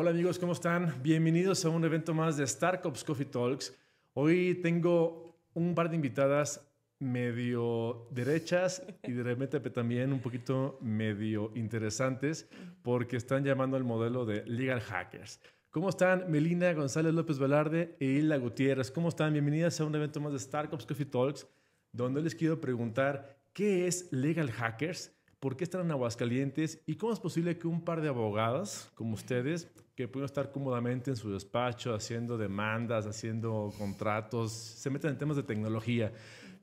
Hola amigos, ¿cómo están? Bienvenidos a un evento más de Starcops Coffee Talks. Hoy tengo un par de invitadas medio derechas y de repente también un poquito medio interesantes porque están llamando al modelo de Legal Hackers. ¿Cómo están Melina González López Velarde e Hilda Gutiérrez? ¿Cómo están? Bienvenidas a un evento más de Starcops Coffee Talks donde les quiero preguntar qué es Legal Hackers, por qué están en Aguascalientes y cómo es posible que un par de abogadas como ustedes que pueden estar cómodamente en su despacho haciendo demandas, haciendo contratos, se meten en temas de tecnología,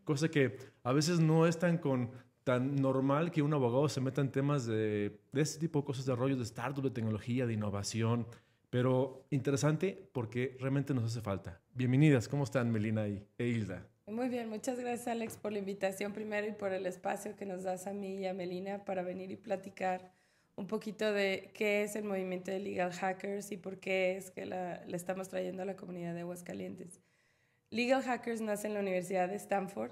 cosa que a veces no es tan, con, tan normal que un abogado se meta en temas de, de este tipo de cosas, de rollos de startup, de tecnología, de innovación, pero interesante porque realmente nos hace falta. Bienvenidas, ¿cómo están Melina y, e Hilda? Muy bien, muchas gracias Alex por la invitación primero y por el espacio que nos das a mí y a Melina para venir y platicar un poquito de qué es el movimiento de Legal Hackers y por qué es que la, estamos trayendo a la comunidad de Aguascalientes. Legal Hackers nace en la Universidad de Stanford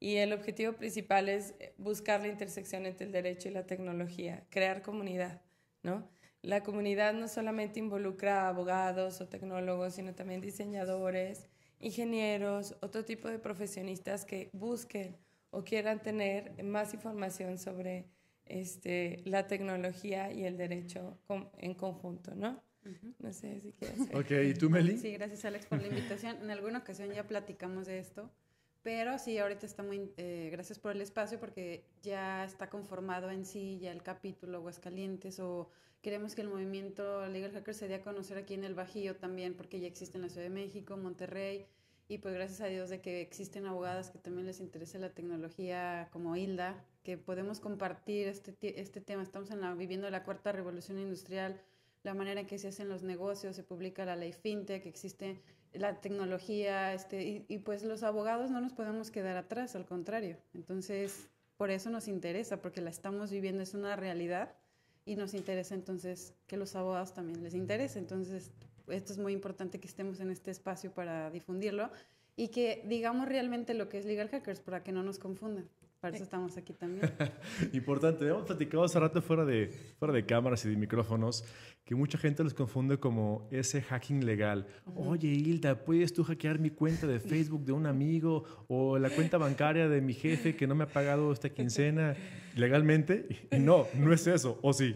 y el objetivo principal es eh, buscar la intersección entre el derecho y la tecnología, crear comunidad, ¿no? La comunidad no solamente involucra a abogados o tecnólogos, sino también diseñadores, ingenieros, otro tipo de profesionistas que busquen o quieran tener más información sobre este, la tecnología y el derecho en conjunto, ¿no? No sé si quieres. Ok, ¿y tú, Meli? Sí, gracias, Alex, por la invitación. En alguna ocasión ya platicamos de esto, pero sí, ahorita está muy. Eh, gracias por el espacio, porque ya está conformado en sí ya el capítulo Aguascalientes, o queremos que el movimiento Legal Hacker se dé a conocer aquí en el Bajío también, porque ya existe en la Ciudad de México, Monterrey. Y pues gracias a Dios de que existen abogadas que también les interesa la tecnología como Hilda, que podemos compartir este, este tema. Estamos la, viviendo la cuarta revolución industrial, la manera en que se hacen los negocios, se publica la ley fintech, existe la tecnología, este, y, y pues los abogados no nos podemos quedar atrás, al contrario. Entonces, por eso nos interesa, porque la estamos viviendo, es una realidad y nos interesa entonces que los abogados también les interese. Entonces, esto es muy importante que estemos en este espacio para difundirlo y que digamos realmente lo que es Legal Hackers para que no nos confundan. Por eso estamos aquí también. Importante, hemos platicado hace rato fuera de, fuera de cámaras y de micrófonos que mucha gente los confunde como ese hacking legal. Oye, Hilda, ¿puedes tú hackear mi cuenta de Facebook de un amigo o la cuenta bancaria de mi jefe que no me ha pagado esta quincena legalmente? no, no es eso, ¿o sí?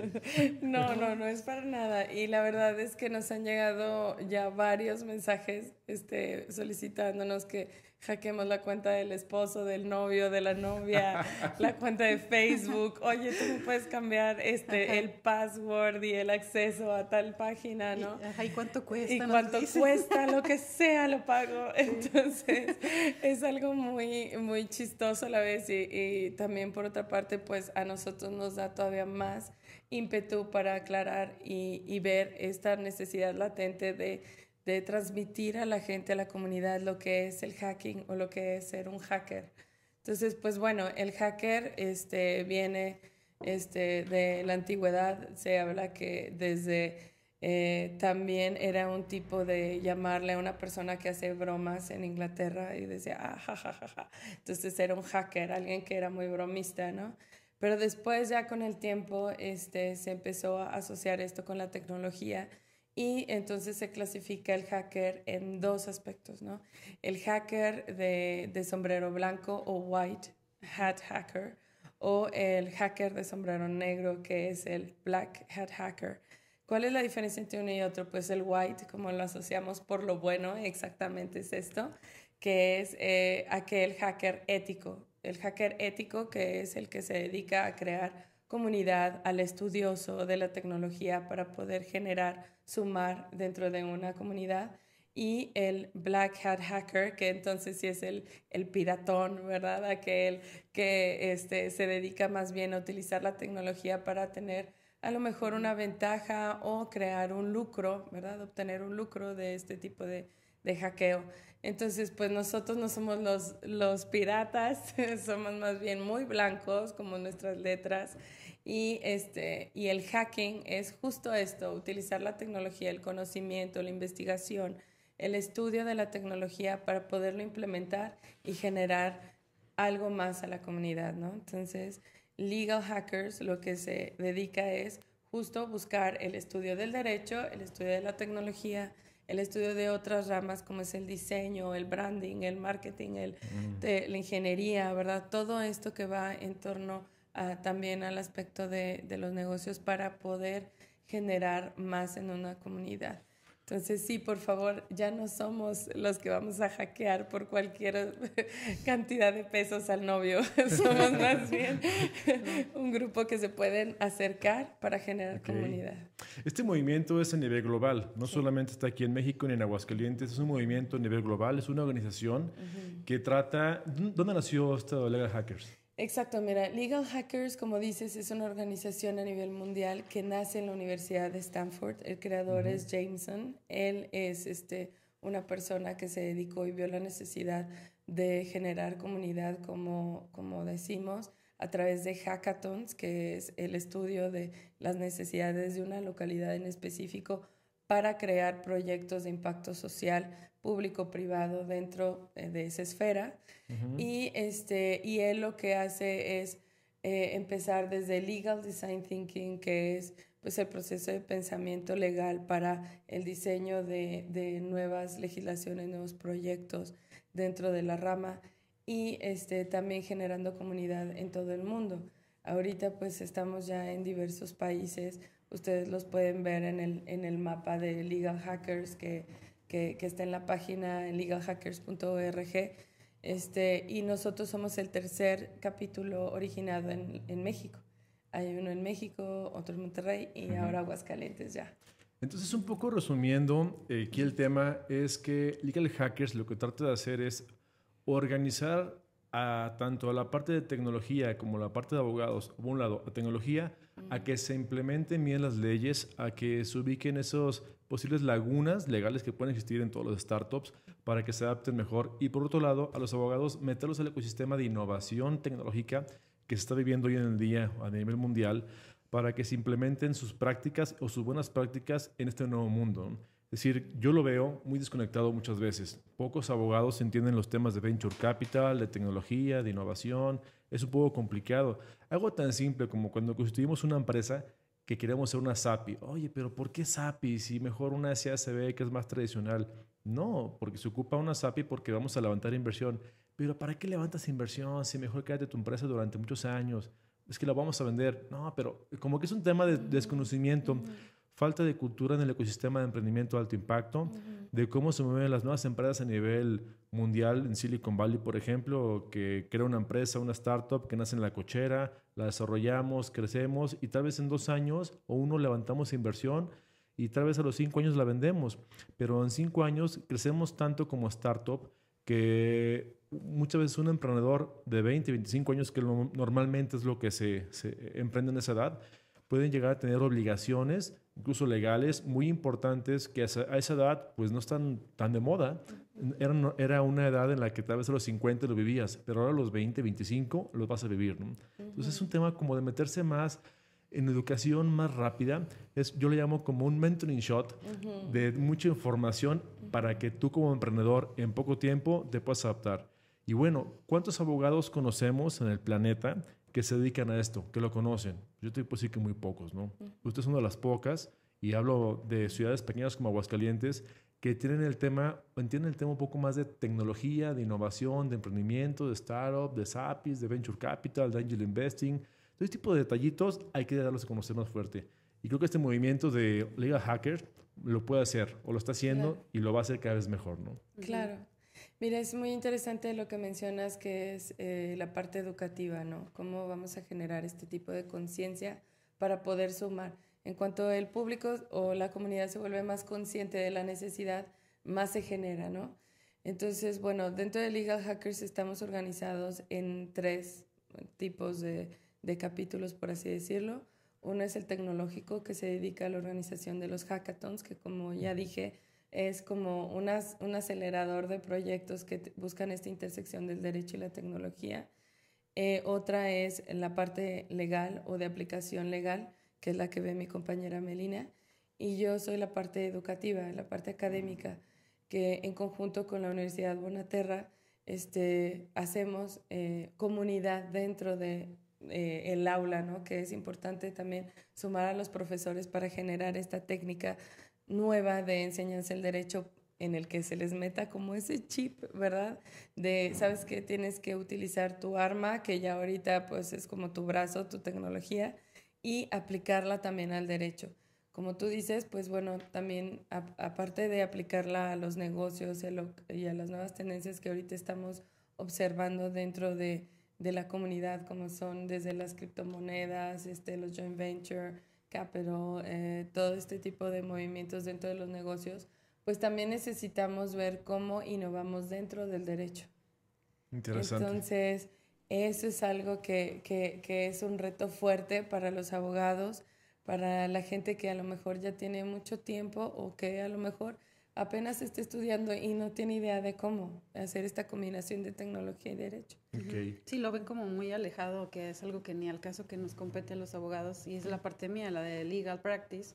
No, no, no es para nada. Y la verdad es que nos han llegado ya varios mensajes este, solicitándonos que hackeemos la cuenta del esposo, del novio, de la novia, la cuenta de Facebook. Oye, tú puedes cambiar este, el password y el acceso a tal página, ¿no? Ay, cuánto cuesta. Y cuánto cuesta, lo que sea, lo pago. Entonces, es algo muy, muy chistoso a la vez y, también por otra parte, pues a nosotros nos da todavía más ímpetu para aclarar y, y ver esta necesidad latente de, de, transmitir a la gente, a la comunidad, lo que es el hacking o lo que es ser un hacker. Entonces, pues bueno, el hacker este, viene este, de la antigüedad se habla que desde eh, también era un tipo de llamarle a una persona que hace bromas en Inglaterra y decía, ah, Entonces era un hacker, alguien que era muy bromista, ¿no? Pero después ya con el tiempo este, se empezó a asociar esto con la tecnología y entonces se clasifica el hacker en dos aspectos, ¿no? El hacker de sombrero blanco o white hat hacker, o el hacker de sombrero negro que es el black hat hacker. ¿Cuál es la diferencia entre uno y otro? Pues el white, como lo asociamos por lo bueno, exactamente es esto, que es eh, aquel hacker ético. El hacker ético que es el que se dedica a crear comunidad, al estudioso de la tecnología para poder generar, sumar dentro de una comunidad y el Black Hat Hacker, que entonces sí es el, el piratón, ¿verdad? Aquel que este, se dedica más bien a utilizar la tecnología para tener a lo mejor una ventaja o crear un lucro, ¿verdad? Obtener un lucro de este tipo de, de hackeo. Entonces, pues nosotros no somos los, los piratas, somos más bien muy blancos, como nuestras letras, y, este, y el hacking es justo esto, utilizar la tecnología, el conocimiento, la investigación el estudio de la tecnología para poderlo implementar y generar algo más a la comunidad, ¿no? Entonces, Legal Hackers lo que se dedica es justo buscar el estudio del derecho, el estudio de la tecnología, el estudio de otras ramas como es el diseño, el branding, el marketing, el, de, mm. la ingeniería, ¿verdad? Todo esto que va en torno también al aspecto de los negocios para poder generar más en una comunidad. Entonces sí, por favor, ya no somos los que vamos a hackear por cualquier cantidad de pesos al novio. somos más bien un grupo que se pueden acercar para generar comunidad. Este movimiento es a nivel global, no solamente está aquí en México ni en Aguascalientes, es un movimiento a nivel global, es una organización que trata... ¿Dónde nació esta Olega Hackers? Exacto, mira, Legal Hackers, como dices, es una organización a nivel mundial que nace en la Universidad de Stanford. El creador es Jameson. Él es este, una persona que se dedicó y vio la necesidad de generar comunidad, como, como decimos, a través de hackathons, que es el estudio de las necesidades de una localidad en específico para crear proyectos de impacto social, público-privado dentro eh, de esa esfera. y, este, y él lo que hace es eh, empezar desde Legal Design Thinking, que es pues, el proceso de pensamiento legal para el diseño de, de nuevas legislaciones, nuevos proyectos dentro de la rama y este, también generando comunidad en todo el mundo. Ahorita pues estamos ya en diversos países, ustedes los pueden ver en el, en el mapa de Legal Hackers que que, está en la página legalhackers.org. Este, y nosotros somos el tercer capítulo originado en, México. Hay uno en México, otro en Monterrey y ahora Aguascalientes ya. Entonces, un poco resumiendo, eh, aquí el tema es que Legal Hackers lo que trata de hacer es organizar a, tanto a la parte de tecnología como a la parte de abogados, por un lado, a tecnología a que se implementen bien las leyes, a que se ubiquen esas posibles lagunas legales que pueden existir en todos los startups para que se adapten mejor. Y por otro lado, a los abogados, meterlos al ecosistema de innovación tecnológica que se está viviendo hoy en el día a nivel mundial para que se implementen sus prácticas o sus buenas prácticas en este nuevo mundo. Es decir, yo lo veo muy desconectado muchas veces. Pocos abogados entienden los temas de venture capital, de tecnología, de innovación, es un poco complicado. Algo tan simple como cuando constituimos una empresa que queremos ser una SAPI. Oye, pero ¿por qué SAPI si mejor una SACB que es más tradicional? No, porque se ocupa una SAPI porque vamos a levantar inversión. Pero ¿para qué levantas inversión si mejor de tu empresa durante muchos años? Es que la vamos a vender. No, pero como que es un tema de desconocimiento, falta de cultura en el ecosistema de emprendimiento de alto impacto, de cómo se mueven las nuevas empresas a nivel mundial en Silicon Valley, por ejemplo, que crea una empresa, una startup que nace en la cochera, la desarrollamos, crecemos y tal vez en dos años o uno levantamos inversión y tal vez a los cinco años la vendemos. Pero en cinco años crecemos tanto como startup que muchas veces un emprendedor de 20, 25 años, que normalmente es lo que se, se emprende en esa edad, pueden llegar a tener obligaciones incluso legales, muy importantes que a esa edad pues no están tan de moda. Era, una edad en la que tal vez a los 50 lo vivías, pero ahora a los 20, 25 los vas a vivir. Entonces es un tema como de meterse más en educación más rápida. Es, yo le llamo como un mentoring shot de mucha información para que tú como emprendedor en poco tiempo te puedas adaptar. Y bueno, ¿cuántos abogados conocemos en el planeta que se dedican a esto, que lo conocen. Yo te puedo decir que muy pocos, ¿no? Usted es una de las pocas, y hablo de ciudades pequeñas como Aguascalientes, que tienen el tema, entienden el tema un poco más de tecnología, de innovación, de emprendimiento, de startup, de SAPIs, de venture capital, de angel investing. Todo este tipo de detallitos hay que darlos a conocer más fuerte. Y creo que este movimiento de Legal Hacker lo puede hacer, o lo está haciendo, y lo va a hacer cada vez mejor, ¿no? Claro. Mira, es muy interesante lo que mencionas, que es eh, la parte educativa, ¿no? Cómo vamos a generar este tipo de conciencia para poder sumar. En cuanto el público o la comunidad se vuelve más consciente de la necesidad, más se genera, ¿no? Entonces, bueno, dentro de Legal Hackers estamos organizados en tres tipos de, de capítulos, por así decirlo. Uno es el tecnológico, que se dedica a la organización de los hackathons, que como ya dije, es como un acelerador de proyectos que buscan esta intersección del derecho y la tecnología. Eh, otra es la parte legal o de aplicación legal, que es la que ve mi compañera Melina. Y yo soy la parte educativa, la parte académica, que en conjunto con la Universidad Bonaterra este, hacemos eh, comunidad dentro de eh, el aula, que es importante también sumar a los profesores para generar esta técnica nueva de enseñanza el derecho en el que se les meta como ese chip, ¿verdad? De, sabes que tienes que utilizar tu arma, que ya ahorita pues es como tu brazo, tu tecnología, y aplicarla también al derecho. Como tú dices, pues bueno, también aparte de aplicarla a los negocios y a las nuevas tendencias que ahorita estamos observando dentro de, la comunidad, como son desde las criptomonedas, este, los joint venture, pero eh, todo este tipo de movimientos dentro de los negocios, pues también necesitamos ver cómo innovamos dentro del derecho. Entonces, eso es algo que, que es un reto fuerte para los abogados, para la gente que a lo mejor ya tiene mucho tiempo o que a lo mejor apenas esté estudiando y no tiene idea de cómo hacer esta combinación de tecnología y derecho. Sí, lo ven como muy alejado, que es algo que ni al caso que nos compete a los abogados, y es la parte mía, la de legal practice,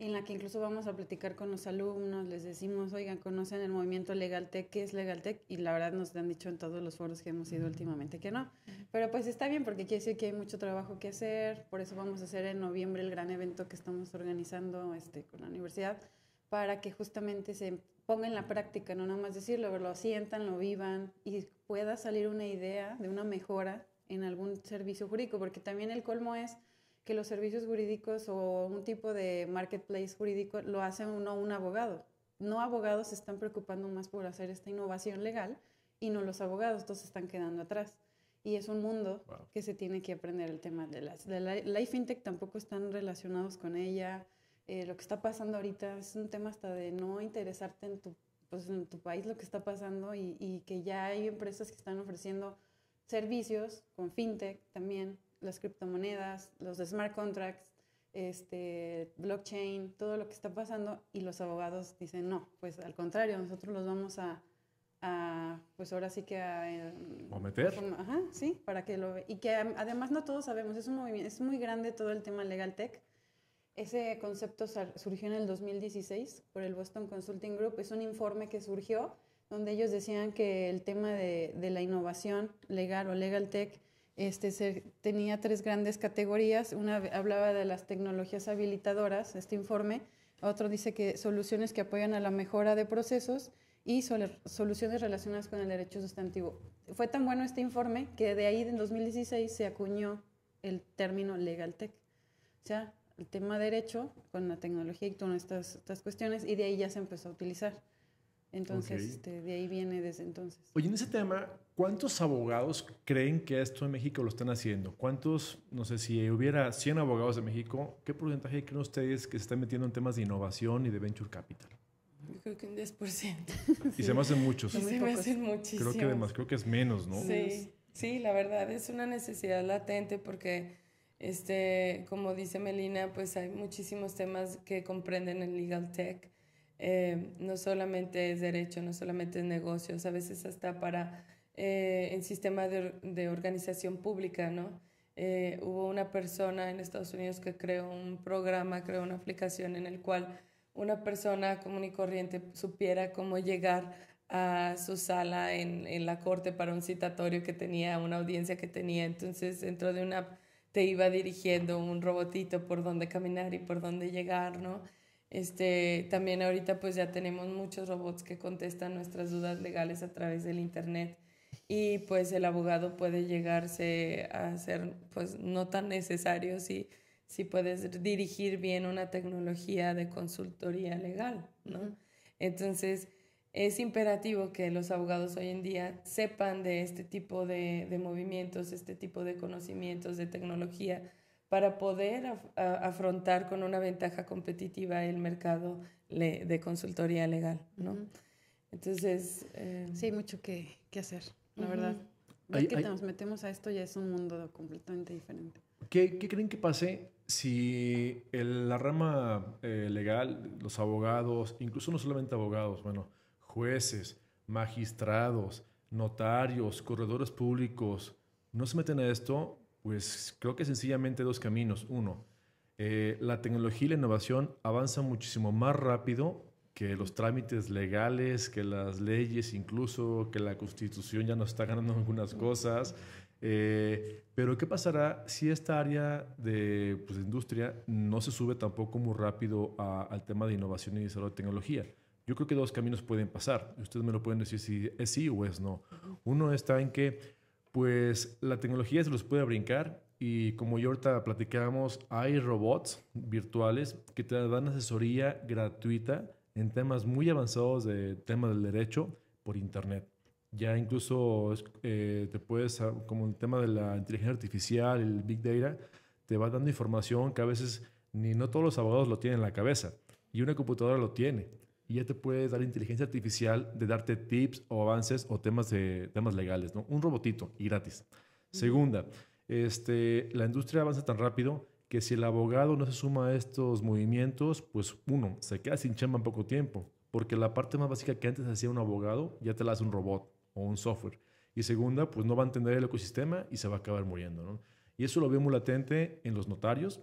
en la que incluso vamos a platicar con los alumnos, les decimos, oigan, conocen el movimiento Legal Tech, ¿qué es Legal Tech? Y la verdad nos han dicho en todos los foros que hemos ido últimamente que no. Pero pues está bien porque quiere decir que hay mucho trabajo que hacer, por eso vamos a hacer en noviembre el gran evento que estamos organizando este, con la universidad para que justamente se ponga en la práctica, no nada más decirlo, lo sientan, lo vivan y pueda salir una idea de una mejora en algún servicio jurídico, porque también el colmo es que los servicios jurídicos o un tipo de marketplace jurídico lo hace uno un abogado. No abogados se están preocupando más por hacer esta innovación legal y no los abogados, entonces están quedando atrás. Y es un mundo que se tiene que aprender el tema de las... life la, tampoco están relacionados con ella, eh, lo que está pasando ahorita, es un tema hasta de no interesarte en tu, pues, en tu país lo que está pasando y, y que ya hay empresas que están ofreciendo servicios con fintech también, las criptomonedas, los smart contracts, este, blockchain, todo lo que está pasando y los abogados dicen no, pues al contrario, nosotros los vamos a, a pues ahora sí que a... Em, meter. ajá, sí, para que lo... Y que además no todos sabemos, es un movimiento, es muy grande todo el tema legal tech, ese concepto surgió en el 2016 por el Boston Consulting Group. Es un informe que surgió donde ellos decían que el tema de, la innovación legal o legal tech este, tenía tres grandes categorías. Una hablaba de las tecnologías habilitadoras, este informe. Otro dice que soluciones que apoyan a la mejora de procesos y soluciones relacionadas con el derecho sustantivo. Fue tan bueno este informe que de ahí en 2016 se acuñó el término legal tech. O sea, el tema derecho con la tecnología y todas estas, estas cuestiones, y de ahí ya se empezó a utilizar. Entonces, este, de ahí viene desde entonces. Oye, en ese tema, ¿cuántos abogados creen que esto en México lo están haciendo? ¿Cuántos, no sé, si hubiera 100 abogados de México, qué porcentaje creen ustedes que se están metiendo en temas de innovación y de venture capital? Yo creo que un 10%. Y se me hacen muchos. Sí, se me hacen muchísimos. Creo que además, creo que es menos, ¿no? Sí, sí, la verdad es una necesidad latente porque este, como dice Melina, pues hay muchísimos temas que comprenden el legal tech. Eh, no solamente es derecho, no solamente es negocios, a veces hasta para el eh, sistema de, de, organización pública, ¿no? Eh, hubo una persona en Estados Unidos que creó un programa, creó una aplicación en el cual una persona común y corriente supiera cómo llegar a su sala en, en la corte para un citatorio que tenía, una audiencia que tenía. Entonces, dentro de una te iba dirigiendo un robotito por dónde caminar y por dónde llegar, ¿no? Este, también ahorita pues ya tenemos muchos robots que contestan nuestras dudas legales a través del internet y pues el abogado puede llegarse a ser pues no tan necesario si, si puedes dirigir bien una tecnología de consultoría legal, ¿no? Entonces, es imperativo que los abogados hoy en día sepan de este tipo de, de movimientos, este tipo de conocimientos, de tecnología, para poder afrontar con una ventaja competitiva el mercado de consultoría legal, ¿no? Entonces... Eh, sí, hay mucho que, que hacer, la verdad. Ya que nos metemos a esto ya es un mundo completamente diferente. ¿Qué, creen que pase si la rama eh, legal, los abogados, incluso no solamente abogados, bueno, jueces, magistrados, notarios, corredores públicos, no se meten a esto, pues creo que sencillamente dos caminos. Uno, eh, la tecnología y la innovación avanzan muchísimo más rápido que los trámites legales, que las leyes incluso, que la constitución ya nos está ganando algunas cosas. Eh, pero ¿qué pasará si esta área pues, de industria no se sube tampoco muy rápido al tema de innovación y desarrollo de tecnología? Yo creo que dos caminos pueden pasar. Ustedes me lo pueden decir si es sí o es no. Uno está en que, pues, la tecnología se los puede brincar y como yo ahorita platicábamos, hay robots virtuales que te dan asesoría gratuita en temas muy avanzados de temas del derecho por internet. Ya incluso eh, te puedes, ah, como el tema de la inteligencia artificial, el big data, te va dando información que a veces ni no todos los abogados lo tienen en la cabeza y una computadora lo tiene y ya te puedes dar inteligencia artificial de darte tips o avances o temas, de, temas legales, ¿no? Un robotito y gratis. Segunda, este, la industria avanza tan rápido que si el abogado no se suma a estos movimientos, pues uno, se queda sin chamba en poco tiempo, porque la parte más básica que antes hacía un abogado ya te la hace un robot o un software. Y segunda, pues no va a entender el ecosistema y se va a acabar muriendo, ¿no? Y eso lo vemos latente en los notarios,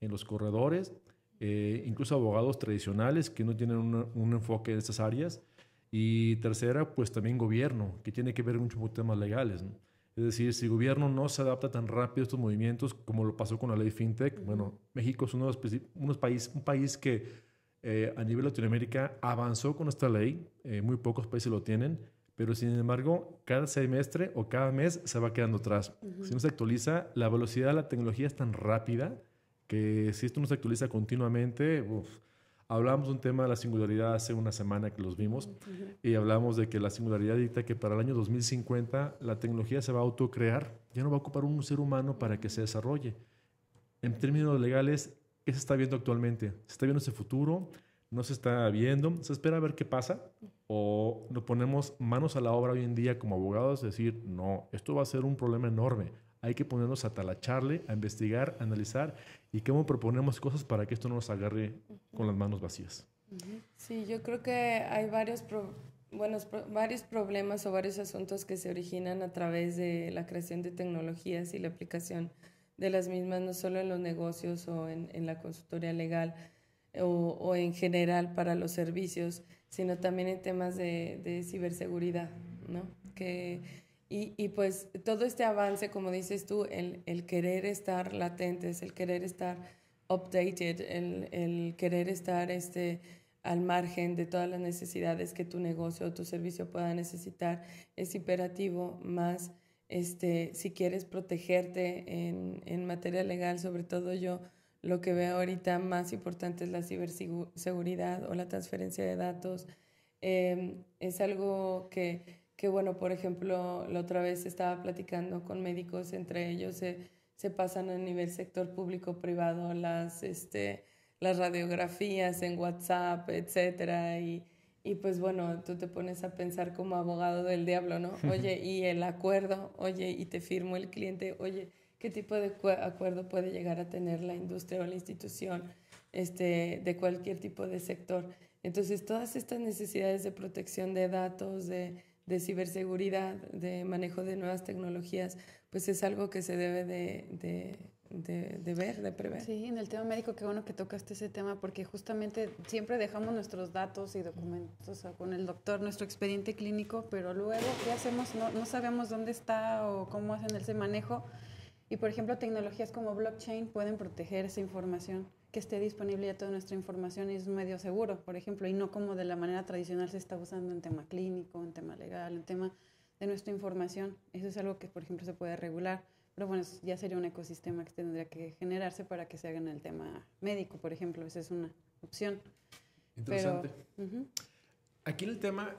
en los corredores, eh, incluso abogados tradicionales que no tienen un enfoque en estas áreas. Y tercera, pues también gobierno, que tiene que ver mucho con temas legales. Es decir, si el gobierno no se adapta tan rápido a estos movimientos como lo pasó con la ley FinTech, bueno, México es uno de los unos un país que eh, a nivel Latinoamérica avanzó con esta ley, eh, muy pocos países lo tienen, pero sin embargo, cada semestre o cada mes se va quedando atrás. Si no se actualiza, la velocidad de la tecnología es tan rápida si esto no se actualiza continuamente, uf, hablamos de un tema de la singularidad hace una semana que los vimos y hablamos de que la singularidad dicta que para el año 2050 la tecnología se va a autocrear, ya no va a ocupar un ser humano para que se desarrolle. En términos legales, ¿qué se está viendo actualmente? ¿Se está viendo ese futuro? ¿No se está viendo? ¿Se espera a ver qué pasa? ¿O nos ponemos manos a la obra hoy en día como abogados? Decir, no, esto va a ser un problema enorme. Hay que ponernos a talacharle, a investigar, a analizar y cómo proponemos cosas para que esto no nos agarre con las manos vacías. Sí, yo creo que hay varios, buenos, varios problemas o varios asuntos que se originan a través de la creación de tecnologías y la aplicación de las mismas, no solo en los negocios o en, en la consultoría legal o, o, en general para los servicios, sino también en temas de, de ciberseguridad, ¿no? Que y, pues todo este avance, como dices tú, el, el querer estar latentes, el querer estar updated, el, el, querer estar este, al margen de todas las necesidades que tu negocio o tu servicio pueda necesitar, es imperativo más. Este, si quieres protegerte en, en materia legal, sobre todo yo lo que veo ahorita más importante es la ciberseguridad o la transferencia de datos. Em, es algo que que bueno, por ejemplo, la otra vez estaba platicando con médicos, entre ellos se, se pasan a nivel sector público-privado las, este, las radiografías en WhatsApp, etcétera, y, y pues bueno, tú te pones a pensar como abogado del diablo, ¿no? Oye, y el acuerdo, oye, y te firmo el cliente, oye, ¿qué tipo de acuerdo puede llegar a tener la industria o la institución este, de cualquier tipo de sector? Entonces, todas estas necesidades de protección de datos, de de ciberseguridad, de manejo de nuevas tecnologías, pues es algo que se debe de, de, de, ver, de prever. Sí, en el tema médico, qué bueno que tocaste ese tema, porque justamente siempre dejamos nuestros datos y documentos con el doctor, nuestro expediente clínico, pero luego, ¿qué hacemos? No, no sabemos dónde está o cómo hacen ese manejo. Y, por ejemplo, tecnologías como blockchain pueden proteger esa información que esté disponible ya toda nuestra información y es un medio seguro, por ejemplo, y no como de la manera tradicional se está usando en tema clínico, en tema legal, en tema de nuestra información. Eso es algo que, por ejemplo, se puede regular, pero bueno, ya sería un ecosistema que tendría que generarse para que se haga en el tema médico, por ejemplo, esa es una opción. Interesante. Aquí en el tema,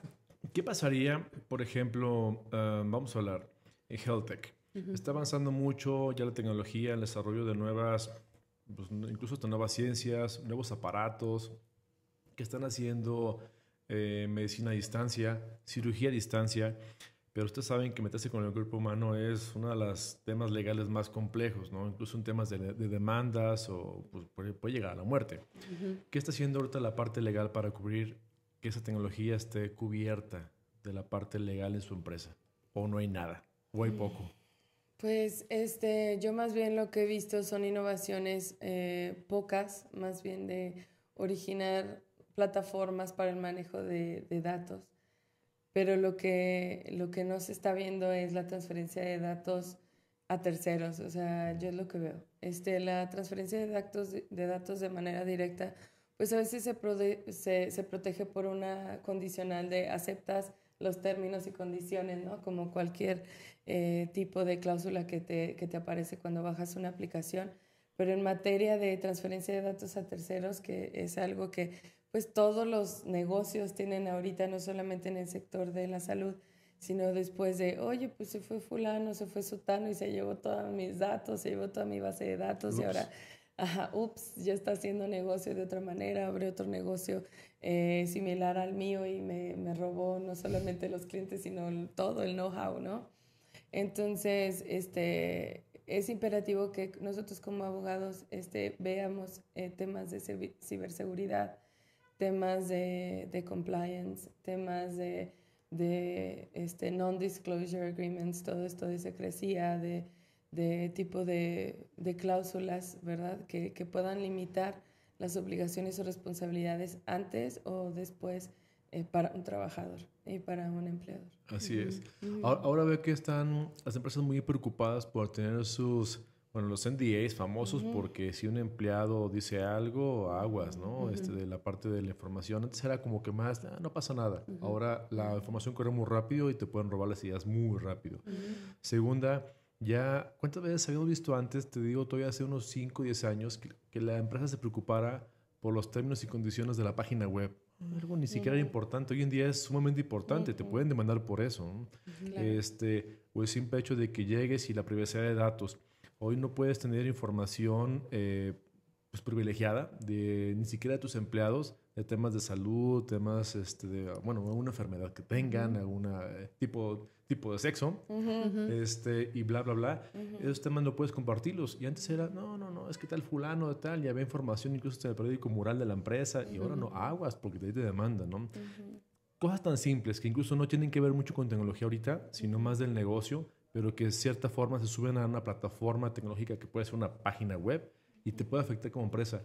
¿qué pasaría, por ejemplo, eh, vamos a hablar en HealthTech? Está avanzando mucho ya la tecnología, el desarrollo de nuevas pues, incluso hasta nuevas ciencias, nuevos aparatos que están haciendo eh, medicina a distancia, cirugía a distancia, pero ustedes saben que meterse con el cuerpo humano es uno de los temas legales más complejos, incluso en temas de, demandas o pues, puede llegar a la muerte. ¿Qué está haciendo ahorita la parte legal para cubrir que esa tecnología esté cubierta de la parte legal en su empresa? ¿O no hay nada? ¿O hay mm. poco? Pues este, yo más bien lo que he visto son innovaciones eh, pocas, más bien de originar plataformas para el manejo de, datos, pero lo que, lo que no se está viendo es la transferencia de datos a terceros, o sea, yo es lo que veo. Este, la transferencia de datos de, datos de manera directa, pues a veces se, se protege por una condicional de aceptas los términos y condiciones, ¿no? Como cualquier eh, tipo de cláusula que te, que te aparece cuando bajas una aplicación. Pero en materia de transferencia de datos a terceros, que es algo que pues todos los negocios tienen ahorita, no solamente en el sector de la salud, sino después de, oye, pues se fue fulano, se fue sotano y se llevó todos mis datos, se llevó toda mi base de datos y ahora ajá, ups, ya está haciendo negocio de otra manera, abre otro negocio eh, similar al mío y me, me, robó no solamente los clientes, sino todo el know-how, ¿no? Entonces, este, es imperativo que nosotros como abogados este, veamos eh, temas de ciberseguridad, temas de, de compliance, temas de, de este, non-disclosure agreements, todo esto de secrecía, de de tipo de, cláusulas, ¿verdad? Que, puedan limitar las obligaciones o responsabilidades antes o después eh, para un trabajador y para un empleador. Así es. ahora, veo que están las empresas muy preocupadas por tener sus, bueno, los NDAs famosos, porque si un empleado dice algo, aguas, ¿no? Este, de la parte de la información. Antes era como que más, ah, no pasa nada. Ahora la información corre muy rápido y te pueden robar las ideas muy rápido. Segunda, ya, ¿cuántas veces habíamos visto antes, te digo, todavía hace unos 5 o 10 años, que, la empresa se preocupara por los términos y condiciones de la página web? Algo ni siquiera era importante. Hoy en día es sumamente importante, te pueden demandar por eso. Este, o el simple hecho de que llegues y la privacidad de datos. Hoy no puedes tener información eh, pues privilegiada de ni siquiera de tus empleados temas de salud, temas, este, de, bueno, una enfermedad que tengan, algún eh, tipo, tipo de sexo, este, y bla, bla, bla. Esos temas no puedes compartirlos. Y antes era, no, no, no, es que tal fulano, de tal, ya había información incluso en el periódico mural de la empresa, y ahora no, aguas, porque te, te demandan, ¿no? Cosas tan simples que incluso no tienen que ver mucho con tecnología ahorita, sino más del negocio, pero que de cierta forma se suben a una plataforma tecnológica que puede ser una página web y te puede afectar como empresa.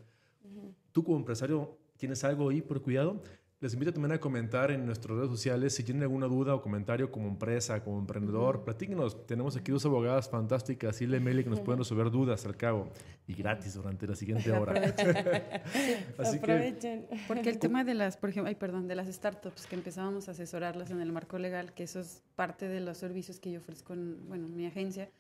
Tú como empresario ¿Tienes algo ahí por cuidado? Les invito también a comentar en nuestras redes sociales si tienen alguna duda o comentario como empresa, como emprendedor, platíquenos. Tenemos aquí dos abogadas fantásticas, y y Meli, que nos pueden resolver dudas al cabo y gratis durante la siguiente hora. Así Que... Porque el tema de las, por ejemplo, ay, perdón, de las startups que empezábamos a asesorarlas en el marco legal, que eso es parte de los servicios que yo ofrezco en, bueno, en mi agencia,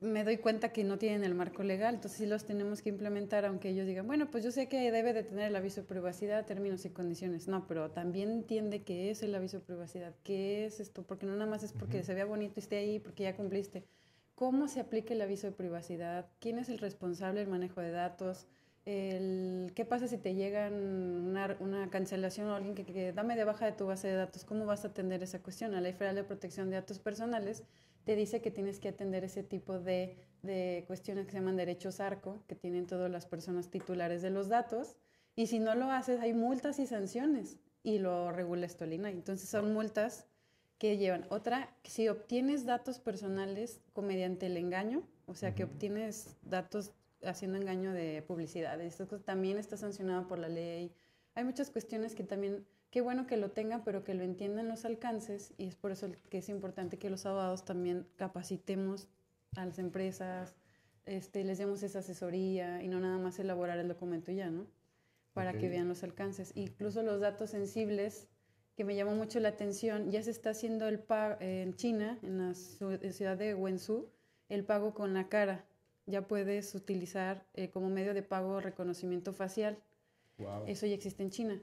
me doy cuenta que no tienen el marco legal, entonces sí los tenemos que implementar, aunque ellos digan, bueno, pues yo sé que debe de tener el aviso de privacidad, términos y condiciones. No, pero también entiende qué es el aviso de privacidad, qué es esto, porque no nada más es porque se vea bonito y esté ahí, porque ya cumpliste. ¿Cómo se aplica el aviso de privacidad? ¿Quién es el responsable del manejo de datos? ¿Qué pasa si te llega una, cancelación o alguien que, que, dame de baja de tu base de datos? ¿Cómo vas a atender esa cuestión? A la Ley Federal de Protección de Datos Personales te dice que tienes que atender ese tipo de, cuestiones que se llaman derechos ARCO, que tienen todas las personas titulares de los datos. Y si no lo haces, hay multas y sanciones. Y lo regula Estolina. Entonces son multas que llevan. Otra, si obtienes datos personales mediante el engaño, o sea, que obtienes datos haciendo engaño de publicidad, esto también está sancionado por la ley. Hay muchas cuestiones que también qué bueno que lo tengan, pero que lo entiendan los alcances y es por eso que es importante que los abogados también capacitemos a las empresas, este, les demos esa asesoría y no nada más elaborar el documento ya, ¿no? Para que vean los alcances. Incluso los datos sensibles, que me llamó mucho la atención, ya se está haciendo el pago eh, en China, en la ciudad de Wenzhou, el pago con la cara. Ya puedes utilizar eh, como medio de pago reconocimiento facial. Eso ya existe en China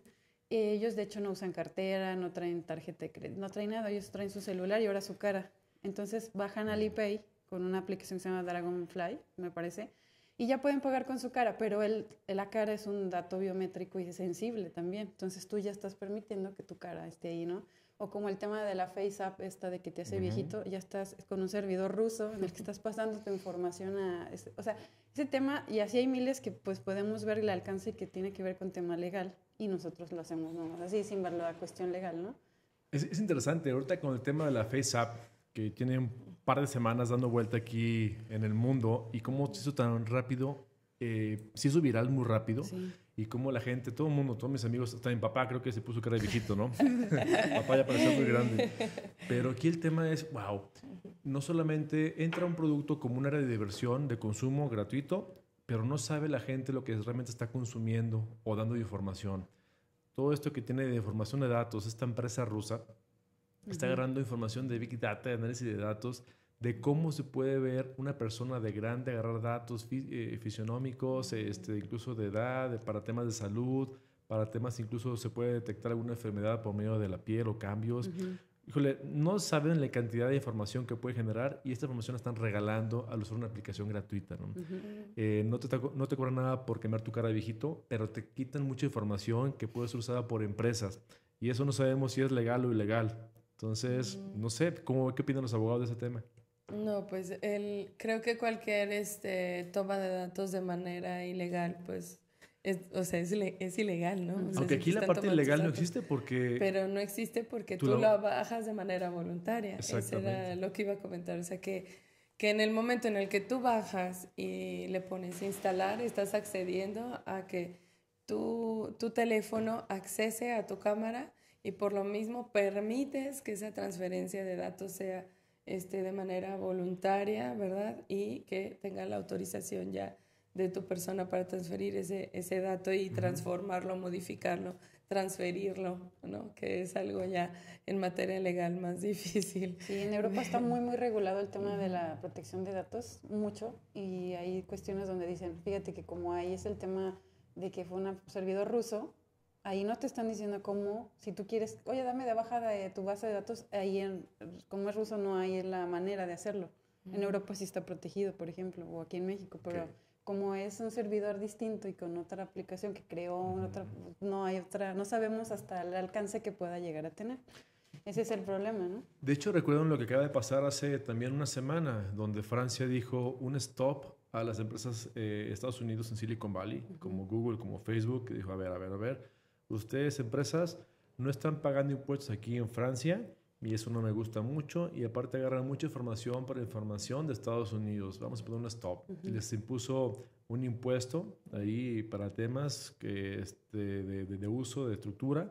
ellos de hecho no usan cartera, no traen tarjeta de crédito, no traen nada, ellos traen su celular y ahora su cara. Entonces bajan al ePay con una aplicación que se llama Dragonfly, me parece, y ya pueden pagar con su cara, pero el, la cara es un dato biométrico y sensible también. Entonces tú ya estás permitiendo que tu cara esté ahí, ¿no? O como el tema de la face esta de que te hace viejito, ya estás con un servidor ruso en el que estás pasando tu información a... o sea, ese tema, y así hay miles que pues podemos ver el alcance que tiene que ver con tema legal y nosotros lo hacemos ¿no? así, sin verlo la cuestión legal, ¿no? Es, interesante, ahorita con el tema de la face que tiene un par de semanas dando vuelta aquí en el mundo, y cómo se hizo tan rápido, eh, se hizo viral muy rápido. Sí y cómo la gente, todo el mundo, todos mis amigos, hasta mi papá creo que se puso cara de viejito, ¿no? papá ya parecía muy grande. Pero aquí el tema es, wow, no solamente entra un producto como un área de diversión, de consumo gratuito, pero no sabe la gente lo que realmente está consumiendo o dando información. Todo esto que tiene de información de datos, esta empresa rusa, está agarrando información de Big Data, de análisis de datos, de cómo se puede ver una persona de grande, agarrar datos eh, fisionómicos, este, incluso de edad, para temas de salud, para temas incluso se puede detectar alguna enfermedad por medio de la piel o cambios. Híjole, no saben la cantidad de información que puede generar y esta información la están regalando al usar una aplicación gratuita. No, eh, no, te, no cobran nada por quemar tu cara de viejito, pero te quitan mucha información que puede ser usada por empresas y eso no sabemos si es legal o ilegal. Entonces, no sé, ¿cómo, ¿qué opinan los abogados de ese tema? No, pues el, creo que cualquier este, toma de datos de manera ilegal, pues, es, o sea, es, ilegal, ¿no? Aunque aquí la parte ilegal no existe porque... Pero no existe porque tú, lo bajas de manera voluntaria. Eso era lo que iba a comentar. O sea, que, que en el momento en el que tú bajas y le pones instalar, estás accediendo a que tu, tu teléfono accese a tu cámara y por lo mismo permites que esa transferencia de datos sea este, de manera voluntaria, ¿verdad? Y que tenga la autorización ya de tu persona para transferir ese, ese dato y transformarlo, modificarlo, transferirlo, ¿no? Que es algo ya en materia legal más difícil. Sí, en Europa está muy, muy regulado el tema de la protección de datos, mucho, y hay cuestiones donde dicen, fíjate que como ahí es el tema de que fue un servidor ruso, Ahí no te están diciendo cómo, si tú quieres, oye, dame de bajada de tu base de datos, ahí en, como es ruso no hay la manera de hacerlo. En Europa sí está protegido, por ejemplo, o aquí en México, pero como es un servidor distinto y con otra aplicación que creó, no hay otra, no sabemos hasta el alcance que pueda llegar a tener. Ese es el problema, ¿no? De hecho, recuerdan lo que acaba de pasar hace también una semana, donde Francia dijo un stop a las empresas de eh, Estados Unidos en Silicon Valley, como Google, como Facebook, que dijo, a ver, a ver, a ver ustedes empresas no están pagando impuestos aquí en Francia y eso no me gusta mucho y aparte agarran mucha información para información de Estados Unidos. Vamos a poner un stop. Les impuso un impuesto ahí para temas este, de, uso de estructura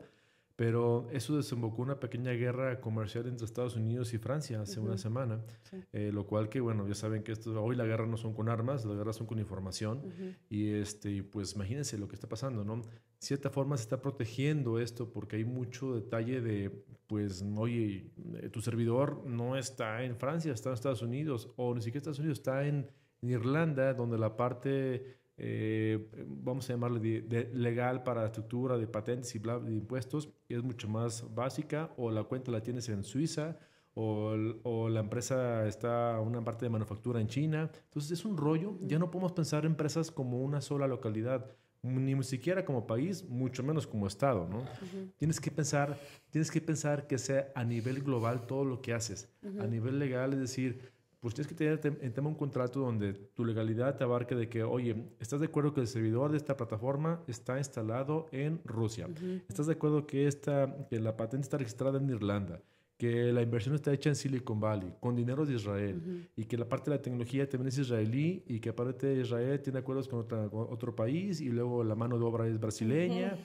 pero eso desembocó una pequeña guerra comercial entre Estados Unidos y Francia hace una semana, eh, lo cual que, bueno, ya saben que esto, hoy la guerra no son con armas, la guerra son con información. Y este, pues imagínense lo que está pasando, ¿no? De cierta forma se está protegiendo esto porque hay mucho detalle de, pues, oye, eh, tu servidor no está en Francia, está en Estados Unidos, o ni siquiera Estados Unidos, está en, en Irlanda, donde la parte eh, vamos a llamarle legal para la estructura de patentes y impuestos, es mucho más básica, o la cuenta la tienes en Suiza, o, la empresa está una parte de manufactura en China. Entonces es un rollo, ya no podemos pensar empresas como una sola localidad, ni siquiera como país, mucho menos como estado, ¿no? Tienes que pensar, tienes que pensar que sea a nivel global todo lo que haces, a nivel legal, es decir, pues tienes que tener en tema un contrato donde tu legalidad te abarque de que, oye, ¿estás de acuerdo que el servidor de esta plataforma está instalado en Rusia? ¿Estás de acuerdo que, esta, que la patente está registrada en Irlanda? que la inversión está hecha en Silicon Valley, con dinero de Israel, y que la parte de la tecnología también es israelí, y que aparte de Israel tiene acuerdos con, otro país, y luego la mano de obra es brasileña.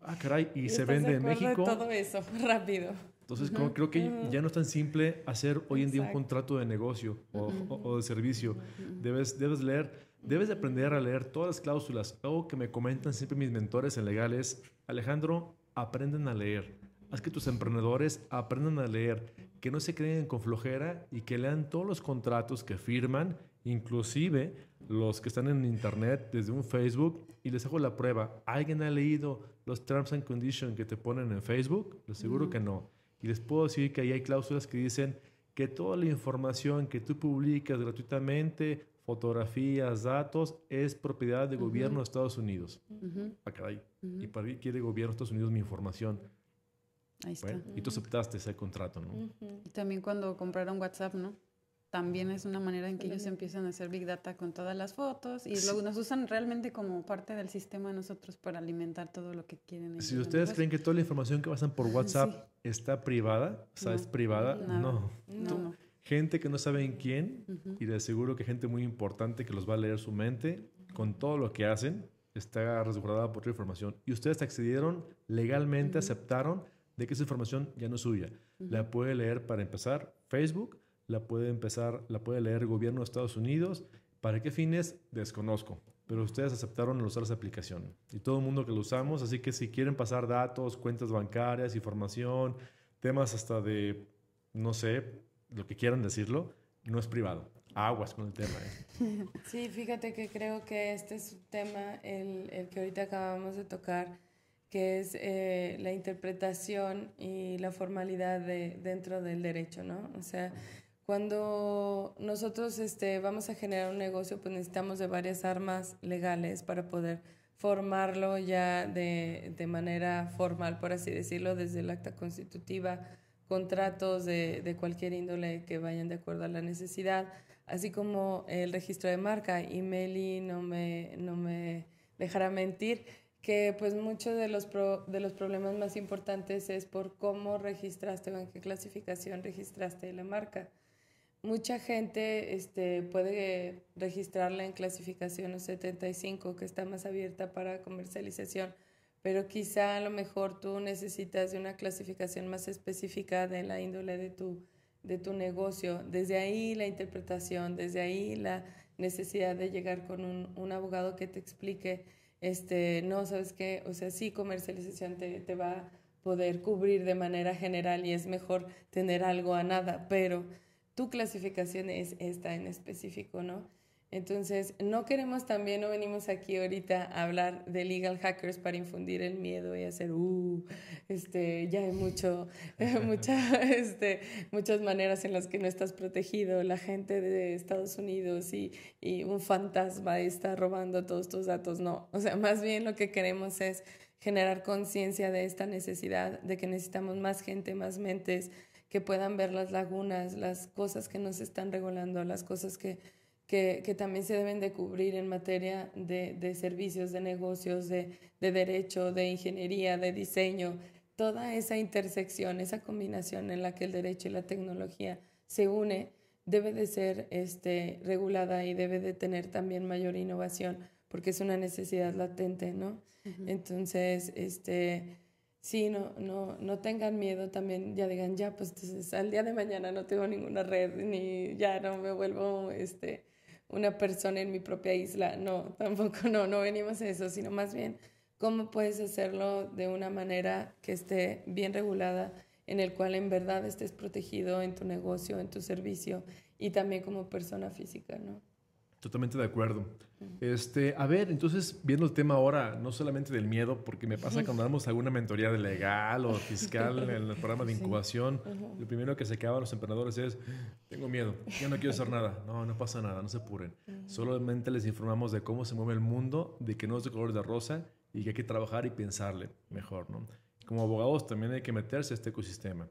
Ah, caray, y, ¿Y se vende en México. Todo eso, rápido. Entonces, creo, que ya no es tan simple hacer hoy en día un contrato de negocio o, de servicio. debes, debes leer, debes aprender a leer todas las cláusulas. Algo que me comentan siempre mis mentores en legales, Alejandro, aprenden a leer. Haz que tus emprendedores aprendan a leer, que no se creen con flojera y que lean todos los contratos que firman, inclusive los que están en internet desde un Facebook. Y les hago la prueba. ¿Alguien ha leído los Terms and Conditions que te ponen en Facebook? Les aseguro que no. Y les puedo decir que ahí hay cláusulas que dicen que toda la información que tú publicas gratuitamente, fotografías, datos, es propiedad del gobierno de Estados Unidos. acá ah, hay ¿Y para mí quiere el gobierno de Estados Unidos mi información? Ahí está. y tú aceptaste ese contrato, ¿no? Y también cuando compraron WhatsApp, ¿no? también es una manera en que ellos empiezan a hacer big data con todas las fotos y luego nos usan realmente como parte del sistema nosotros para alimentar todo lo que quieren. Si ustedes creen que toda la información que pasan por WhatsApp está privada, o sea, es privada, no. Gente que no saben quién y de seguro que gente muy importante que los va a leer su mente con todo lo que hacen está resguardada por otra información y ustedes accedieron legalmente, aceptaron de que esa información ya no es suya. La puede leer para empezar Facebook, la puede empezar, la puede leer el gobierno de Estados Unidos. ¿Para qué fines? Desconozco. Pero ustedes aceptaron usar esa aplicación y todo el mundo que lo usamos. Así que si quieren pasar datos, cuentas bancarias, información, temas hasta de, no sé, lo que quieran decirlo, no es privado. Aguas con el tema. ¿eh? Sí, fíjate que creo que este es un tema, el, el que ahorita acabamos de tocar, que es eh, la interpretación y la formalidad de, dentro del derecho, ¿no? O sea cuando nosotros este, vamos a generar un negocio, pues necesitamos de varias armas legales para poder formarlo ya de, manera formal, por así decirlo, desde el acta constitutiva, contratos de, cualquier índole que vayan de acuerdo a la necesidad, así como el registro de marca. Y Meli no me, no me dejará mentir que pues muchos de los, de los problemas más importantes es por cómo registraste o en qué clasificación registraste la marca mucha gente este, puede registrarla en clasificación 75, que está más abierta para comercialización, pero quizá a lo mejor tú necesitas de una clasificación más específica de la índole de tu, de tu negocio. Desde ahí la interpretación, desde ahí la necesidad de llegar con un, abogado que te explique, este, no, sabes qué, o sea, sí, comercialización te va a poder cubrir de manera general y es mejor tener algo a nada, pero tu clasificación es esta en específico, ¿no? Entonces, no queremos también, no venimos aquí ahorita a hablar de legal hackers para infundir el miedo y hacer, uh, este, ya hay mucho, eh, mucha, este, muchas maneras en las que no estás protegido, la gente de Estados Unidos y, y un fantasma está robando todos tus datos. No, o sea, más bien lo que queremos es generar conciencia de esta necesidad, de que necesitamos más gente, más mentes, que puedan ver las lagunas, las cosas que no se están regulando, las cosas que, que, también se deben de cubrir en materia de, de servicios, de negocios, de, de, derecho, de ingeniería, de diseño, toda esa intersección, esa combinación en la que el derecho y la tecnología se une, debe de ser este, regulada y debe de tener también mayor innovación, porque es una necesidad latente, ¿no? Entonces, este sí, no, no, no tengan miedo también, ya digan, ya, pues entonces, al día de mañana no tengo ninguna red, ni ya no me vuelvo este, una persona en mi propia isla. No, tampoco no, no venimos a eso, sino más bien cómo puedes hacerlo de una manera que esté bien regulada, en el cual en verdad estés protegido en tu negocio, en tu servicio y también como persona física, ¿no? Totalmente de acuerdo. Este, a ver, entonces, viendo el tema ahora, no solamente del miedo, porque me pasa cuando damos alguna mentoría de legal o fiscal en el programa de incubación, lo primero que se a los emprendedores es, tengo miedo, yo no quiero hacer nada. No, no pasa nada, no se apuren. Solamente les informamos de cómo se mueve el mundo, de que no es de color de rosa y que hay que trabajar y pensarle mejor, ¿no? Como abogados también hay que meterse a este ecosistema.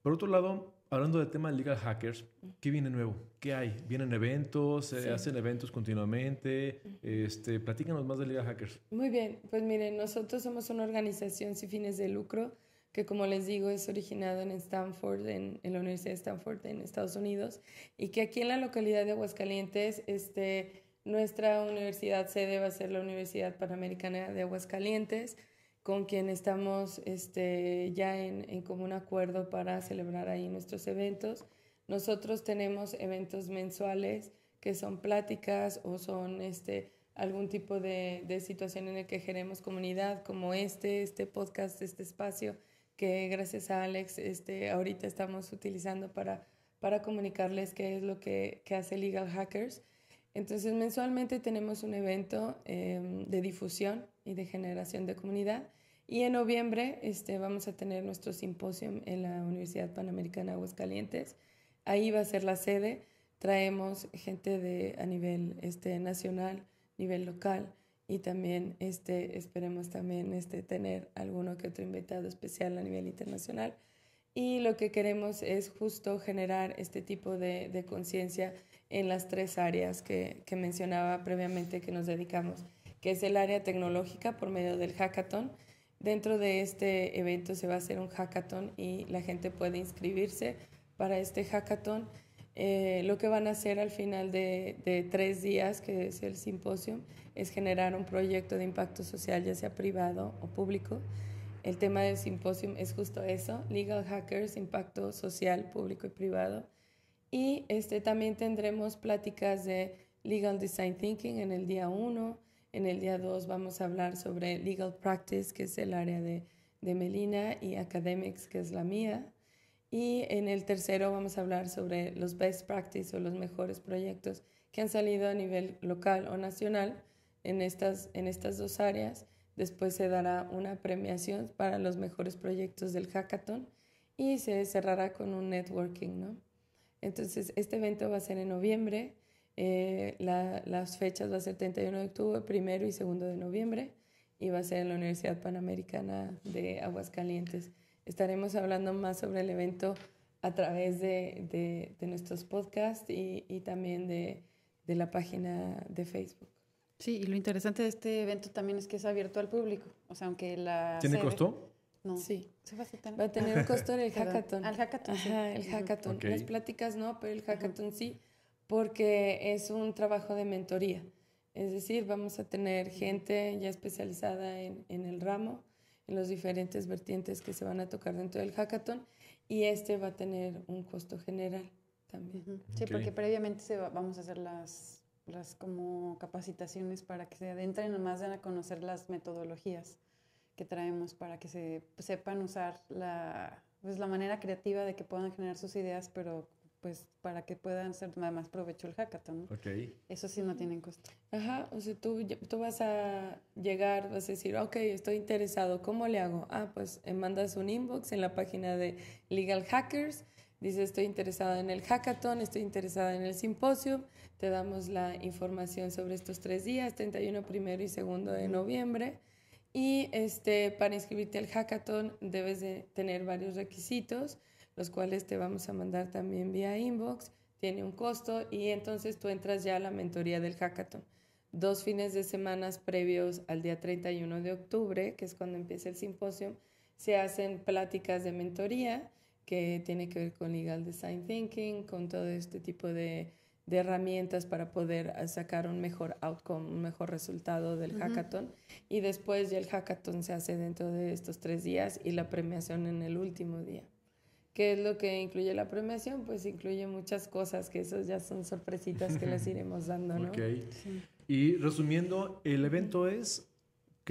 Por otro lado, Hablando del tema de legal hackers, ¿qué viene nuevo? ¿Qué hay? ¿Vienen eventos? se ¿Hacen eventos continuamente? Este, platícanos más de legal hackers. Muy bien, pues miren, nosotros somos una organización sin fines de lucro que como les digo es originada en Stanford, en, en, la Universidad de Stanford en Estados Unidos, y que aquí en la localidad de Aguascalientes, este, nuestra universidad sede va a ser la Universidad Panamericana de Aguascalientes con quien estamos este, ya en, en común acuerdo para celebrar ahí nuestros eventos. Nosotros tenemos eventos mensuales que son pláticas o son este, algún tipo de, de situación en el que generemos comunidad, como este, este podcast, este espacio, que gracias a Alex este, ahorita estamos utilizando para, para comunicarles qué es lo que, que hace Legal Hackers. Entonces mensualmente tenemos un evento em, de difusión y de generación de comunidad y en noviembre este, vamos a tener nuestro simposio en la Universidad Panamericana Aguascalientes. Ahí va a ser la sede. Traemos gente de, a nivel este, nacional, nivel local y también este, esperemos también este, tener alguno que otro invitado especial a nivel internacional. Y lo que queremos es justo generar este tipo de conciencia en las tres áreas que, mencionaba previamente que nos dedicamos, que es el área tecnológica por medio del hackathon. Dentro de este evento se va a hacer un hackathon y la gente puede inscribirse para este hackathon. Eh, lo que van a hacer al final de, de tres días, que es el simposio, es generar un proyecto de impacto social, ya sea privado o público. El tema del simposio es justo eso, Legal Hackers, Impacto Social, Público y Privado. Y este, también tendremos pláticas de Legal Design Thinking en el día 1. En el día 2 vamos a hablar sobre Legal Practice, que es el área de, de Melina, y Academics, que es la mía. Y en el tercero vamos a hablar sobre los best practice o los mejores proyectos que han salido a nivel local o nacional en estas, en estas dos áreas. Después se dará una premiación para los mejores proyectos del hackathon y se cerrará con un networking, ¿no? Entonces, este evento va a ser en noviembre. Eh, las fechas va a ser 31 de octubre, primero y segundo de noviembre, y va a ser en la Universidad Panamericana de Aguascalientes. Estaremos hablando más sobre el evento a través de, de, nuestros podcasts y, y también de, de la página de Facebook. Sí, y lo interesante de este evento también es que es abierto al público. O sea, aunque la. ¿Tiene costo? No. Sí. va, a tener... un costo el hackathon. Al hackathon. el hackathon. Las pláticas no, pero el hackathon sí, porque es un trabajo de mentoría. Es decir, vamos a tener gente ya especializada en, en el ramo, en los diferentes vertientes que se van a tocar dentro del hackathon, y este va a tener un costo general también. Sí, porque previamente se vamos a hacer las las como capacitaciones para que se adentren más a conocer las metodologías que traemos para que se sepan usar la, pues, la manera creativa de que puedan generar sus ideas, pero pues para que puedan ser más provecho el hackathon. Eso sí no tienen costo. Ajá, o sea, tú, tú vas a llegar, vas a decir, ah, ok, estoy interesado, ¿cómo le hago? Ah, pues eh, mandas un inbox en la página de Legal Hackers, dice estoy interesada en el hackathon, estoy interesada en el simposio, te damos la información sobre estos tres días, 31, primero y segundo de noviembre. Y este, para inscribirte al hackathon debes de tener varios requisitos, los cuales te vamos a mandar también vía inbox. Tiene un costo y entonces tú entras ya a la mentoría del hackathon. Dos fines de semana previos al día 31 de octubre, que es cuando empieza el simposio, se hacen pláticas de mentoría que tiene que ver con legal design thinking, con todo este tipo de de herramientas para poder eh, sacar un mejor outcome, un mejor resultado del hackathon. Y después ya el hackathon se hace dentro de estos tres días y la premiación en el último día. ¿Qué es lo que incluye la premiación? Pues incluye muchas cosas, que esas ya son sorpresitas que les iremos dando, ¿no? Ok. Y resumiendo, el evento es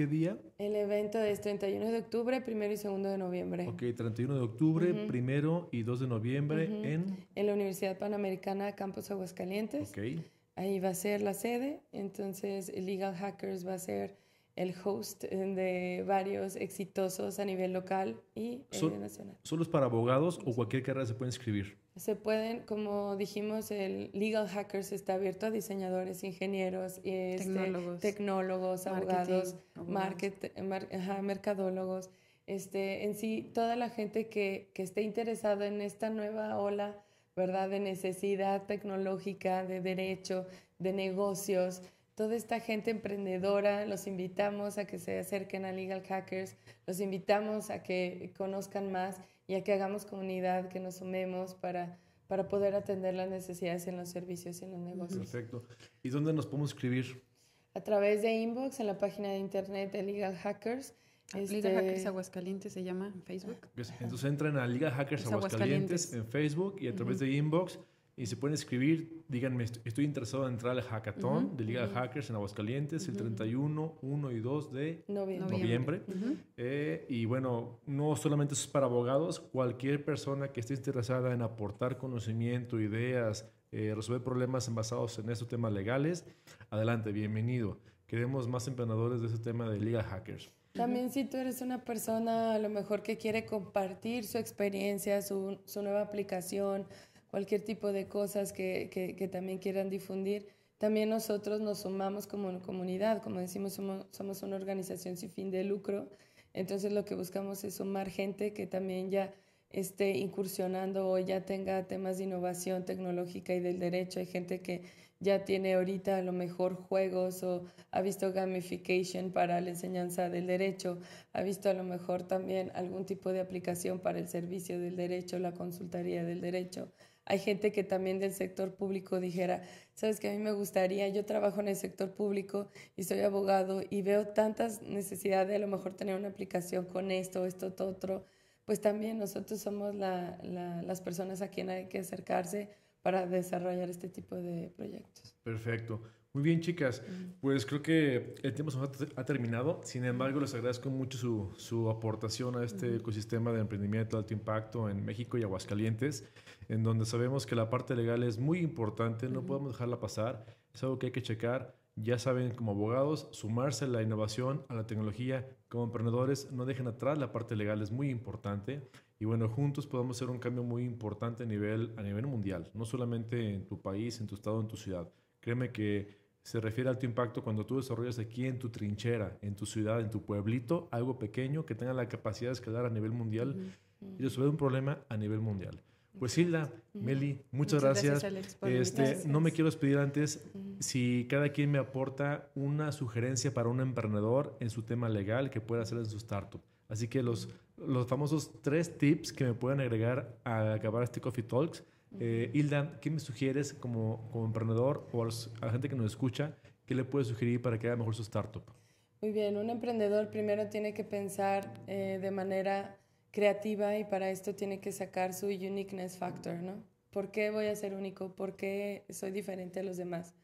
¿Qué día? El evento es 31 de octubre, primero y segundo de noviembre. Ok, 31 de octubre, primero y 2 de noviembre en... En la Universidad Panamericana Campos Aguascalientes. Ok. Ahí va a ser la sede, entonces Legal Hackers va a ser el host eh, de varios exitosos a nivel local y nacional. ¿Solo es para abogados o cualquier carrera se puede inscribir? se pueden, como dijimos, el Legal Hackers está abierto a diseñadores, ingenieros, este, tecnólogos, abogados, market, mercadólogos, este, en sí, toda la gente que, que esté interesada en esta nueva ola, ¿verdad?, de necesidad tecnológica, de derecho, de negocios, toda esta gente emprendedora, los invitamos a que se acerquen a Legal Hackers, los invitamos a que conozcan más y a que hagamos comunidad, que nos sumemos para, para poder atender las necesidades en los servicios y en los negocios. Perfecto. ¿Y dónde nos podemos escribir? A través de inbox en la página de internet de Legal Hackers. Este... Liga Hackers Aguascalientes se llama en Facebook. Entonces entran a Liga Hackers Aguascalientes, en Facebook y a través de inbox y se pueden escribir, díganme, estoy interesado en entrar al hackathon de Liga de Hackers en Aguascalientes el 31, 1 y 2 de noviembre. Eh, y bueno, no solamente eso es para abogados, cualquier persona que esté interesada en aportar conocimiento, ideas, eh, resolver problemas basados en estos temas legales, adelante, bienvenido. Queremos más emprendedores de ese tema de Liga Hackers. También si tú eres una persona a lo mejor que quiere compartir su experiencia, su, su nueva aplicación, cualquier tipo de cosas que, también quieran difundir. También nosotros nos sumamos como una comunidad, como decimos, somos, somos una organización sin fin de lucro, entonces lo que buscamos es sumar gente que también ya esté incursionando o ya tenga temas de innovación tecnológica y del derecho. Hay gente que ya tiene ahorita a lo mejor juegos o ha visto gamification para la enseñanza del derecho, ha visto a lo mejor también algún tipo de aplicación para el servicio del derecho, la consultoría del derecho hay gente que también del sector público dijera, sabes que a mí me gustaría, yo trabajo en el sector público y soy abogado y veo tantas necesidades de a lo mejor tener una aplicación con esto, esto, todo otro, pues también nosotros somos las personas a quien hay que acercarse para desarrollar este tipo de proyectos. Perfecto. Muy bien, chicas. Pues creo que el tiempo se ha terminado. Sin embargo, les agradezco mucho su, aportación a este ecosistema de emprendimiento de alto impacto en México y Aguascalientes, en donde sabemos que la parte legal es muy importante, no podemos dejarla pasar. Es algo que hay que checar. Ya saben, como abogados, sumarse a la innovación, a la tecnología, como emprendedores, no dejen atrás la parte legal, es muy importante. Y bueno, juntos podemos hacer un cambio muy importante a nivel, a nivel mundial, no solamente en tu país, en tu estado, en tu ciudad. Créeme que se refiere a tu impacto cuando tú desarrollas aquí en tu trinchera, en tu ciudad, en tu pueblito, algo pequeño que tenga la capacidad de escalar a nivel mundial y resolver un problema a nivel mundial. Pues Hilda, Meli, muchas, gracias. este, No me quiero despedir antes. Si cada quien me aporta una sugerencia para un emprendedor en su tema legal que pueda hacer en su startup. Así que los, los famosos tres tips que me pueden agregar al acabar este Coffee Talks eh, Hilda, ¿qué me sugieres como, emprendedor o a, la gente que nos escucha? ¿Qué le puedes sugerir para que haga mejor su startup? Muy bien, un emprendedor primero tiene que pensar eh, de manera creativa y para esto tiene que sacar su uniqueness factor, ¿no? ¿Por qué voy a ser único? ¿Por qué soy diferente a los demás?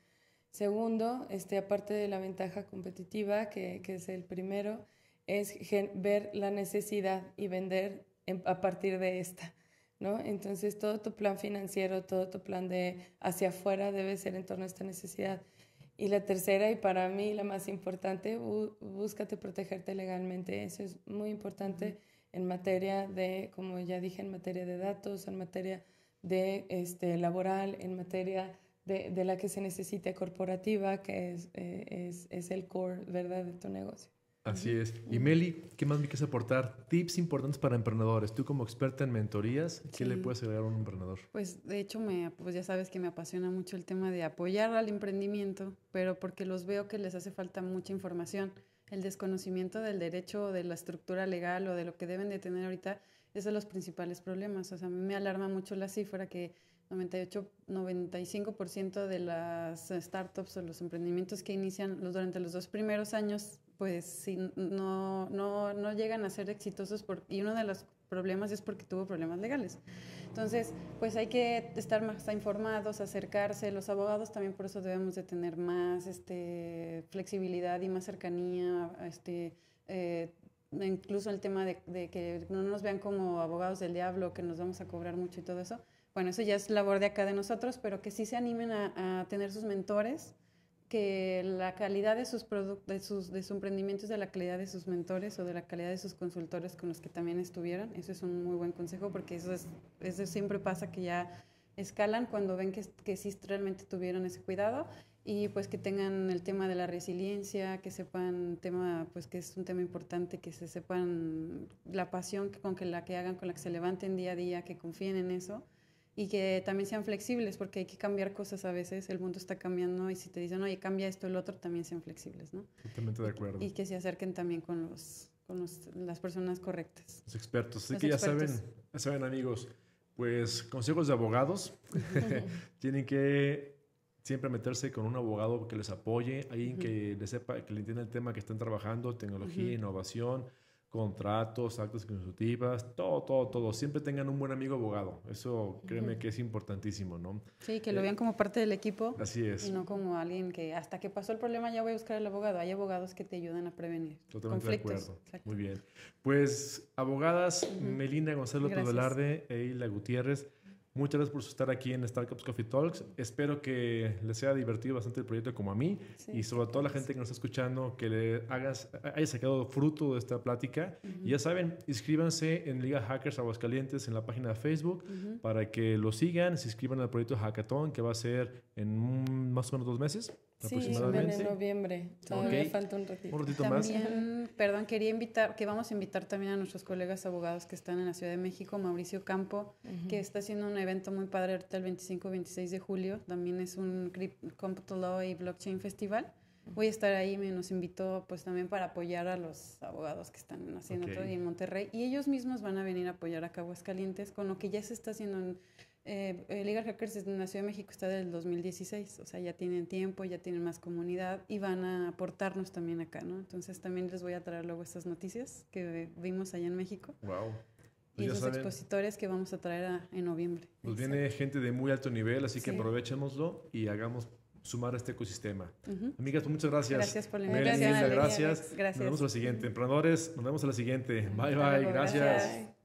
Segundo, este, aparte de la ventaja competitiva, que, es el primero, es ver la necesidad y vender a partir de esta. ¿no? Entonces todo tu plan financiero, todo tu plan de hacia afuera debe ser en torno a esta necesidad. Y la tercera, y para mí la más importante, búscate protegerte legalmente. Eso es muy importante en materia de, como ya dije, en materia de datos, en materia de este, laboral, en materia de, de la que se necesite corporativa, que es, eh, es, es el core ¿verdad? de tu negocio. Así es. Y Meli, ¿qué más me quieres aportar? Tips importantes para emprendedores. Tú como experta en mentorías, ¿qué le puedes agregar a un emprendedor? Pues de hecho, me, pues ya sabes que me apasiona mucho el tema de apoyar al emprendimiento, pero porque los veo que les hace falta mucha información. El desconocimiento del derecho, de la estructura legal o de lo que deben de tener ahorita, es de los principales problemas. O sea, a mí me alarma mucho la cifra que 98, 95% de las startups o los emprendimientos que inician los, durante los dos primeros años pues no, no, llegan a ser exitosos y uno de los problemas es porque tuvo problemas legales. Entonces, pues hay que estar más informados, acercarse. Los abogados también por eso debemos de tener más este, flexibilidad y más cercanía. Este, eh, incluso el tema de, que no nos vean como abogados del diablo, que nos vamos a cobrar mucho y todo eso. Bueno, eso ya es labor de acá de nosotros, pero que sí se animen a tener sus mentores que la calidad de sus de sus de de la calidad de sus mentores o de la calidad de sus consultores con los que también estuvieron. Eso es un muy buen consejo porque eso es eso siempre pasa que ya escalan cuando ven que, que sí realmente tuvieron ese cuidado y pues que tengan el tema de la resiliencia, que sepan tema, pues que es un tema importante, que se sepan la pasión con que la que hagan, con la que se levanten día a día, que confíen en eso y que también sean flexibles, porque hay que cambiar cosas a veces, el mundo está cambiando y si te dicen, oye, cambia esto, el otro, también sean flexibles, ¿no? Totalmente de acuerdo. Y, que se acerquen también con, los, con las personas correctas. Los expertos, así que ya saben, ya saben amigos, pues consejos de abogados, tienen que siempre meterse con un abogado que les apoye, alguien que les sepa, que le entienda el tema que están trabajando, tecnología, innovación contratos, actos consultivas, todo, todo, todo. Siempre tengan un buen amigo abogado. Eso créeme que es importantísimo, ¿no? Sí, que lo eh, vean como parte del equipo. Así es. Y no como alguien que hasta que pasó el problema ya voy a buscar al abogado. Hay abogados que te ayudan a prevenir Totalmente De acuerdo. Muy bien. Pues abogadas Melinda Gonzalo e Hilda Gutiérrez, Muchas gracias por estar aquí en Startups Coffee Talks. Espero que les sea divertido bastante el proyecto como a mí y sobre todo a la gente que nos está escuchando que le hagas, haya sacado fruto de esta plática. Y ya saben, inscríbanse en Liga Hackers Aguascalientes en la página de Facebook para que lo sigan, se inscriban al proyecto Hackathon que va a ser en más o menos dos meses. Sí, en noviembre. Todavía falta un ratito. Un ratito también, Perdón, quería invitar, que vamos a invitar también a nuestros colegas abogados que están en la Ciudad de México, Mauricio Campo, que está haciendo un evento muy padre ahorita el 25-26 de julio. También es un Computer Law y Blockchain Festival. Voy a estar ahí, me nos invitó pues también para apoyar a los abogados que están haciendo todo en Monterrey. Y ellos mismos van a venir a apoyar a Caguascalientes con lo que ya se está haciendo en eh, eh Liga Hackers en la Ciudad de México está del 2016, o sea, ya tienen tiempo, ya tienen más comunidad y van a aportarnos también acá, ¿no? Entonces también les voy a traer luego estas noticias que vimos allá en México. ¡Wow! y los pues expositores que vamos a traer en noviembre. Pues viene gente de muy alto nivel, así que aprovechémoslo y hagamos sumar a este ecosistema. Amigas, pues muchas gracias. Gracias por la invitación. Gracias, gracias. Nos vemos a la siguiente. Emprendedores, nos vemos a la siguiente. Bye, bye. gracias.